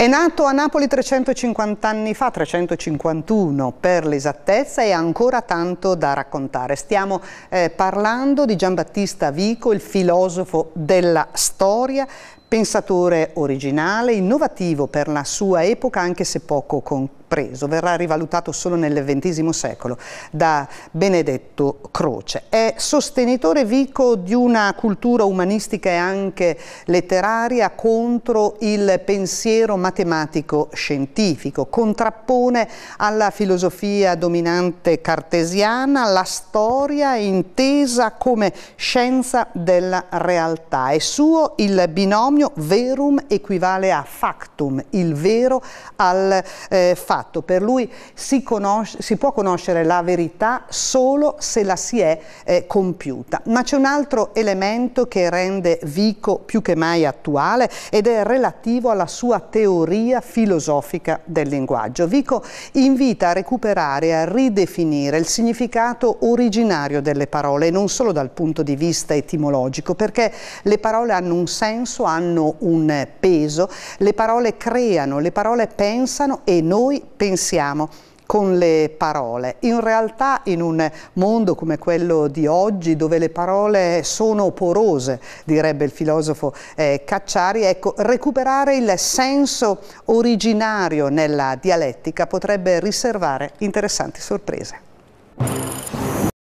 È nato a Napoli 350 anni fa, 351 per l'esattezza e ha ancora tanto da raccontare. Stiamo eh, parlando di Giambattista Vico, il filosofo della storia, Pensatore originale, innovativo per la sua epoca anche se poco compreso, verrà rivalutato solo nel XX secolo da Benedetto Croce. È sostenitore vico di una cultura umanistica e anche letteraria contro il pensiero matematico scientifico, contrappone alla filosofia dominante cartesiana la storia intesa come scienza della realtà. È suo il binomio Sant'Agostino verum equivale a factum, il vero al eh, fatto. Per lui si, conosce, si, può conoscere la verità solo se la si è eh, compiuta. Ma c'è un altro elemento che rende Vico più che mai attuale ed è relativo alla sua teoria filosofica del linguaggio. Vico invita a recuperare, a ridefinire il significato originario delle parole, non solo dal punto di vista etimologico, perché le parole hanno un senso, hanno hanno un peso, le parole creano, le parole pensano e noi pensiamo con le parole. In realtà in un mondo come quello di oggi dove le parole sono porose, direbbe il filosofo eh, Cacciari, ecco, recuperare il senso originario nella dialettica potrebbe riservare interessanti sorprese.